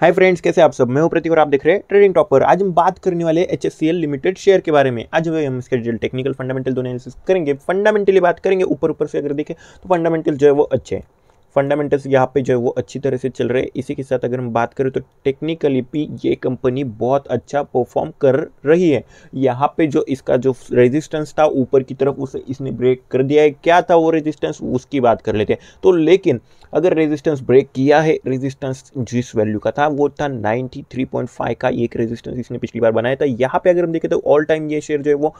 hi friends कैसे आप सब मैं हूं प्रतीक और आप देख रहे हैं ट्रेडिंग टॉप पर आज हम बात करने वाले एच लिमिटेड शेयर के बारे में आज हम इसके डिटेल टेक्निकल फंडामेंटल दोनों एनालिसिस करेंगे फंडामेंटली बात करेंगे ऊपर ऊपर से अगर देखें तो फंडामेंटल जो है वो अच्छे हैं फंडामेंटल्स यहाँ पे जो है वो अच्छी तरह से चल रहे हैं इसी के साथ अगर हम बात करें तो टेक्निकली भी ये कंपनी बहुत अच्छा परफॉर्म कर रही है यहाँ पे जो इसका जो रेजिस्टेंस था ऊपर की तरफ उसे इसने ब्रेक कर दिया है क्या था वो रेजिस्टेंस उसकी बात कर लेते हैं तो लेकिन अगर रेजिस्टेंस ब्रेक किया है रेजिस्टेंस जिस वैल्यू का था वो था 93.5 का एक रेजिस्टेंस इसने पिछली बार बनाया था यहाँ पर अगर हम देखें तो ऑल टाइम ये शेयर जो है वो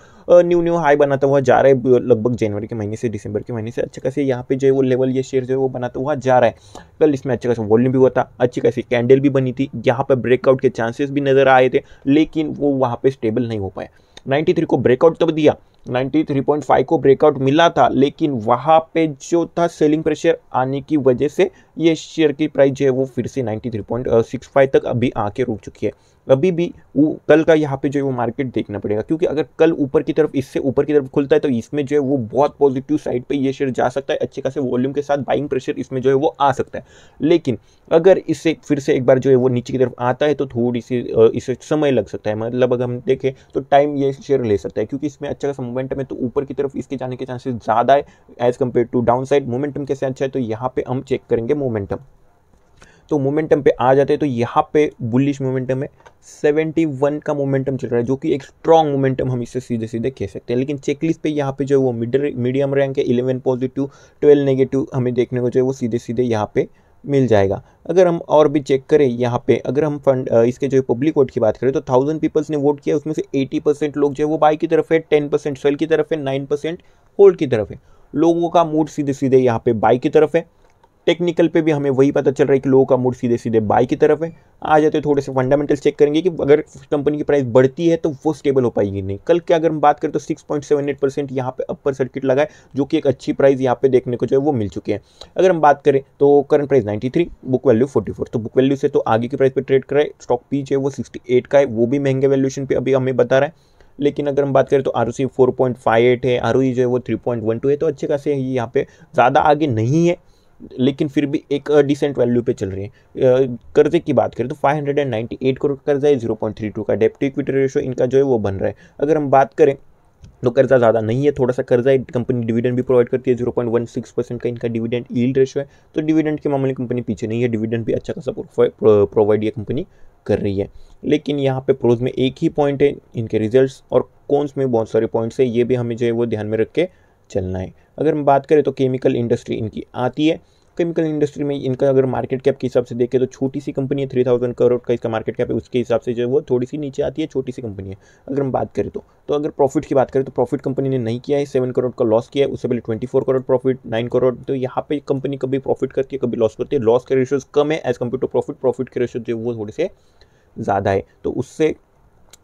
न्यू न्यू हाई बनाता हुआ जा रहा है लगभग जनवरी के महीने से दिसंबर के महीने से अच्छा खासे यहाँ पे जो है वो लेवल ये शेयर जो है वो बनाता हुआ जा रहा है कल इसमें अच्छा खासा वॉल्यूम भी हुआ था अच्छी खासी कैंडल भी बनी थी यहाँ पर ब्रेकआउट के चांसेस भी नज़र आए थे लेकिन वो वहाँ पर स्टेबल नहीं हो पाया 93 को ब्रेकआउट तो दिया 93.5 को ब्रेकआउट मिला था लेकिन वहाँ पे जो था सेलिंग प्रेशर आने की वजह से ये शेयर की प्राइस जो है वो फिर से 93.65 तक अभी आके रुक चुकी है अभी भी वो कल का यहाँ पे जो है वो मार्केट देखना पड़ेगा क्योंकि अगर कल ऊपर की तरफ इससे ऊपर की तरफ खुलता है तो इसमें जो है वो बहुत पॉजिटिव साइड पे ये शेयर जा सकता है अच्छे खासे वॉल्यूम के साथ बाइंग प्रेशर इसमें जो है वो आ सकता है लेकिन अगर इससे फिर से एक बार जो है वो नीचे की तरफ आता है तो थोड़ी सी इसे समय लग सकता है मतलब अगर हम देखें तो टाइम ये शेयर ले सकता है क्योंकि इसमें अच्छा खासा मोमेंटम है तो ऊपर की तरफ इसके जाने के चांसेस ज़्यादा है as compare to down side momentum कैसे अच्छा है तो यहाँ पे हम चेक करेंगे मोमेंटम तो मोमेंटम पे आ जाते हैं तो यहाँ पे बुलिश मोमेंटम है 71 का मोमेंटम चल रहा है जो कि एक स्ट्रॉन्ग मोमेंटम हम इससे सीधे सीधे कह सकते हैं लेकिन चेकलिस्ट पे यहाँ पे जो है वो मिडल मीडियम रैंक है 11 पॉजिटिव 12 नेगेटिव हमें देखने को जो है वो सीधे सीधे यहाँ पे मिल जाएगा अगर हम और भी चेक करें यहाँ पे अगर हम फंड इसके जो पब्लिक वोट की बात करें तो थाउजेंड पीपल्स ने वोट किया उसमें से एटी परसेंट लोग जो है वो बाई की तरफ है टेन परसेंट सेल की तरफ है नाइन परसेंट होल्ड की तरफ है लोगों का मूड सीधे सीधे यहाँ पे बाई की तरफ है टेक्निकल पे भी हमें वही पता चल रहा है कि लोगों का मूड सीधे सीधे बाई की तरफ है आ जाते थोड़े से फंडामेंटल्स चेक करेंगे कि अगर कंपनी की प्राइस बढ़ती है तो वो स्टेबल हो पाएगी नहीं कल की अगर हम बात करें तो 6.78 परसेंट यहाँ पे अपर सर्किट लगा है जो कि एक अच्छी प्राइस यहाँ पे देखने को जो है वो मिल चुके हैं अगर हम बात करें तो current price ninety book value forty तो बुक वैल्यू से तो आगे की प्राइस पर ट्रेड कराए स्टॉक पीच है वो सिक्सटी का है वो भी महंगे वैल्यूशन पर अभी हमें बता रहा है लेकिन अगर हम बात करें तो R O C four point five eight है आर e जो है वो थ्री पॉइंट वन टू है तो अच्छे खासे यहाँ पे ज़्यादा आगे नहीं है लेकिन फिर भी एक डिसेंट वैल्यू पे चल रही है कर्जे की बात करें तो 598 करोड़ का कर्जा है 0.32 का डेप टू इक्विटी रेशो इनका जो है वो बन रहा है अगर हम बात करें तो कर्जा ज़्यादा नहीं है थोड़ा सा कर्जा है कंपनी डिविडेंड भी प्रोवाइड करती है zero point one six percent का इनका डिविडेंड ईल्ड रेशो है तो डिविडेंड के मामले में कंपनी पीछे नहीं है डिविडेंड भी अच्छा खासा प्रोवाइड ये कंपनी कर रही है लेकिन यहाँ पे प्रोज में एक ही पॉइंट है इनके रिजल्ट्स और कौनस में बहुत सारे पॉइंट्स है ये भी हमें जो है वो ध्यान में रख के चलना है अगर हम बात करें तो केमिकल इंडस्ट्री इनकी आती है केमिकल इंडस्ट्री में इनका अगर मार्केट कैप के हिसाब से देखें तो छोटी सी कंपनी है थ्री थाउजेंड करोड़ का इसका मार्केट कैप है उसके हिसाब से जो है वो थोड़ी सी नीचे आती है छोटी सी कंपनी है अगर हम बात करें तो तो अगर प्रॉफिट की बात करें तो प्रॉफिट कंपनी ने नहीं किया है सेवन करोड़ का लॉस किया है उससे पहले twenty four crore profit nine crore तो यहाँ पे कंपनी कभी प्रॉफिट करती है कभी लॉस करती है लॉस के रेशियोज कम है as compare to profit profit के रेशियो जो वो थोड़े से ज़्यादा है तो उससे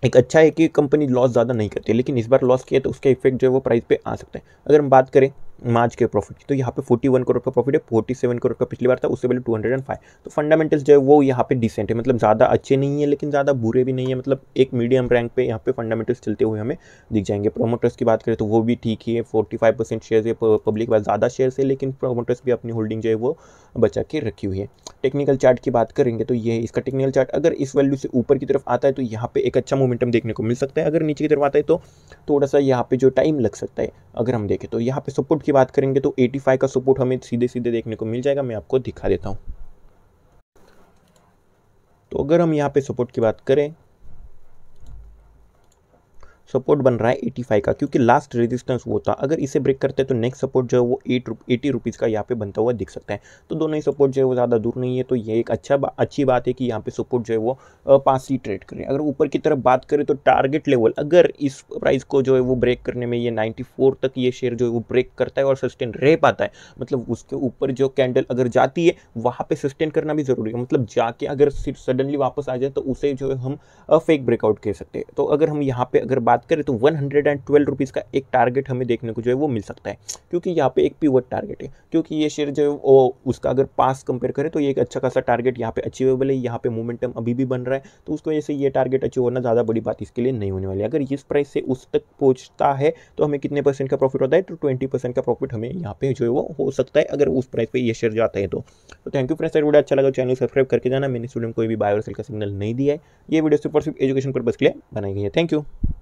एक अच्छा है कि कंपनी लॉस ज़्यादा नहीं करती लेकिन इस बार लॉस किया तो उसका इफेक्ट जो है वो प्राइस पे आ सकता है अगर हम बात करें मार्च के प्रॉफिट की तो यहाँ पे 41 करोड़ का प्रॉफिट है 47 करोड़ का पिछली बार था उससे पहले 205 तो फंडामेंटल्स जो है वो यहाँ पे डिसेंट है मतलब ज़्यादा अच्छे नहीं है लेकिन ज़्यादा बुरे भी नहीं है मतलब एक मीडियम रैंक पे यहाँ पे फंडामेंटल्स चलते हुए हमें दिख जाएंगे प्रोमोटर्स की बात करें तो वो भी ठीक ही है फोर्टी फाइव परसेंट शेयर है पब्लिक के पास ज़्यादा शेयर है लेकिन प्रोमोटर्स भी अपनी होल्डिंग जो है वो बचा के रखी हुई है टेक्निकल चार्ट की बात करेंगे तो ये इसका टेक्निकल चार्ट अगर इस वैल्यू से ऊपर की तरफ आता है तो यहाँ पे एक अच्छा मोमेंटम देखने को मिल सकता है अगर नीचे की तरफ आता है तो थोड़ा सा यहाँ पे जो टाइम लग सकता है अगर हम देखें तो यहाँ पे सपोर्ट की बात करेंगे तो 85 का सपोर्ट हमें सीधे सीधे देखने को मिल जाएगा मैं आपको दिखा देता हूँ तो अगर हम यहाँ पे सपोर्ट की बात करें सपोर्ट बन रहा है एटी फाइव का क्योंकि लास्ट रेजिस्टेंस वो था अगर इसे ब्रेक करते हैं तो नेक्स्ट सपोर्ट जो है वो एट एटी रुपीज़ का यहाँ पे बनता हुआ दिख सकता है तो दोनों ही सपोर्ट जो है वो ज़्यादा दूर नहीं है तो ये एक अच्छा बा, अच्छी बात है कि यहाँ पे सपोर्ट जो है वो पास ही ट्रेड करें अगर ऊपर की तरफ बात करें तो टारगेट लेवल अगर इस प्राइस को जो है वो ब्रेक करने में ये नाइन्टी तक ये शेयर जो है वो ब्रेक करता है और सस्टेन रह पाता है मतलब उसके ऊपर जो कैंडल अगर जाती है वहाँ पर सस्टेन करना भी ज़रूरी है मतलब जाके अगर सडनली वापस आ जाए तो उसे जो है हम फेक ब्रेकआउट कह सकते हैं तो अगर हम यहाँ पर अगर बात बात करें तो one hundred and twelve rupees का एक टारगेट हमें देखने को जो है वो मिल सकता है क्योंकि यहाँ पे एक पीवट टारगेट है क्योंकि ये शेयर जो है वो उसका अगर पास कंपेयर करें तो ये एक अच्छा खासा टारगेट यहाँ पे अचीवेबल है यहाँ पे मोमेंटम अभी भी बन रहा है तो उसकी वजह से ये टारगेट अचीव होना ज़्यादा बड़ी बात इसके लिए नहीं होने वाली अगर इस प्राइस से उस तक पहुँचता है तो हमें कितने परसेंट का प्रॉफिट होता है तो ट्वेंटी परसेंट का प्रॉफिट हमें यहाँ पे जो है वो हो सकता है अगर उस प्राइस पर यह शेयर जाता है तो थैंक यू फ्रेंड्स वीडियो अच्छा लगा चैनल सब्सक्राइब करके जाना मैंने स्टूडेंट कोई भी बायोसल सेल का सिग्नल नहीं दिया है ये वीडियो सिर्फ और सिर्फ एजुकेशन के लिए बनाई गई है थैंक यू